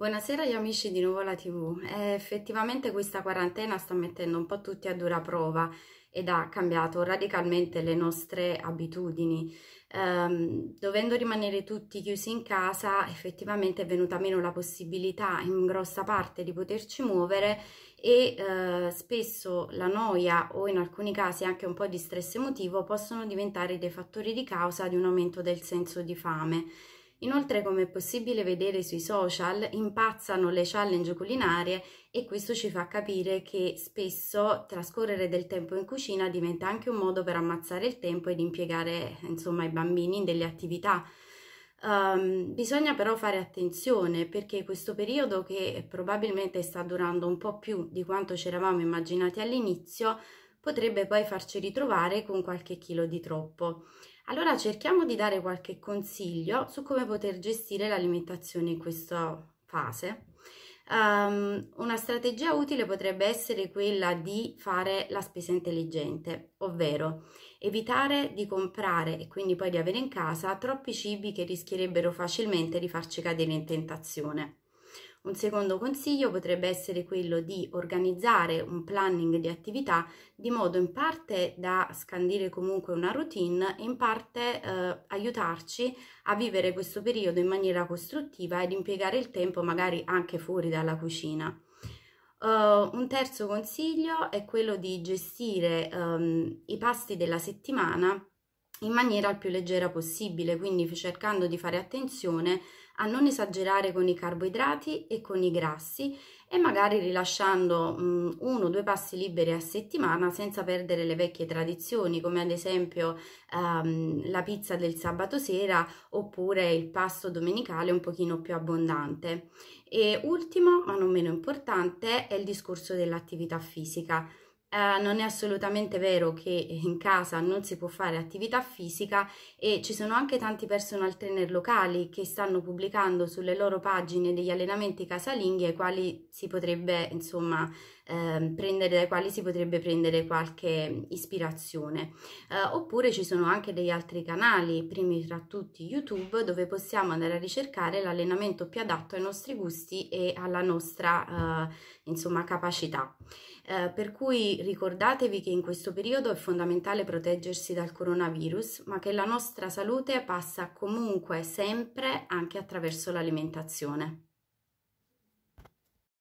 Buonasera agli amici di Nuvola TV. Eh, effettivamente questa quarantena sta mettendo un po' tutti a dura prova ed ha cambiato radicalmente le nostre abitudini. Um, dovendo rimanere tutti chiusi in casa, effettivamente è venuta meno la possibilità in grossa parte di poterci muovere e uh, spesso la noia o in alcuni casi anche un po' di stress emotivo possono diventare dei fattori di causa di un aumento del senso di fame. Inoltre, come è possibile vedere sui social, impazzano le challenge culinarie e questo ci fa capire che spesso trascorrere del tempo in cucina diventa anche un modo per ammazzare il tempo ed impiegare, insomma, i bambini in delle attività. Um, bisogna però fare attenzione perché questo periodo che probabilmente sta durando un po' più di quanto ci eravamo immaginati all'inizio potrebbe poi farci ritrovare con qualche chilo di troppo. Allora cerchiamo di dare qualche consiglio su come poter gestire l'alimentazione in questa fase. Um, una strategia utile potrebbe essere quella di fare la spesa intelligente, ovvero evitare di comprare e quindi poi di avere in casa troppi cibi che rischierebbero facilmente di farci cadere in tentazione. Un secondo consiglio potrebbe essere quello di organizzare un planning di attività di modo in parte da scandire comunque una routine e in parte eh, aiutarci a vivere questo periodo in maniera costruttiva ed impiegare il tempo magari anche fuori dalla cucina. Uh, un terzo consiglio è quello di gestire um, i pasti della settimana in maniera il più leggera possibile, quindi cercando di fare attenzione a non esagerare con i carboidrati e con i grassi e magari rilasciando um, uno o due passi liberi a settimana senza perdere le vecchie tradizioni come ad esempio um, la pizza del sabato sera oppure il pasto domenicale un pochino più abbondante. E ultimo ma non meno importante è il discorso dell'attività fisica eh, non è assolutamente vero che in casa non si può fare attività fisica e ci sono anche tanti personal trainer locali che stanno pubblicando sulle loro pagine degli allenamenti casalinghi ai quali si potrebbe insomma eh, prendere dai quali si potrebbe prendere qualche ispirazione eh, oppure ci sono anche degli altri canali primi tra tutti youtube dove possiamo andare a ricercare l'allenamento più adatto ai nostri gusti e alla nostra eh, insomma capacità eh, per cui ricordatevi che in questo periodo è fondamentale proteggersi dal coronavirus, ma che la nostra salute passa comunque sempre anche attraverso l'alimentazione.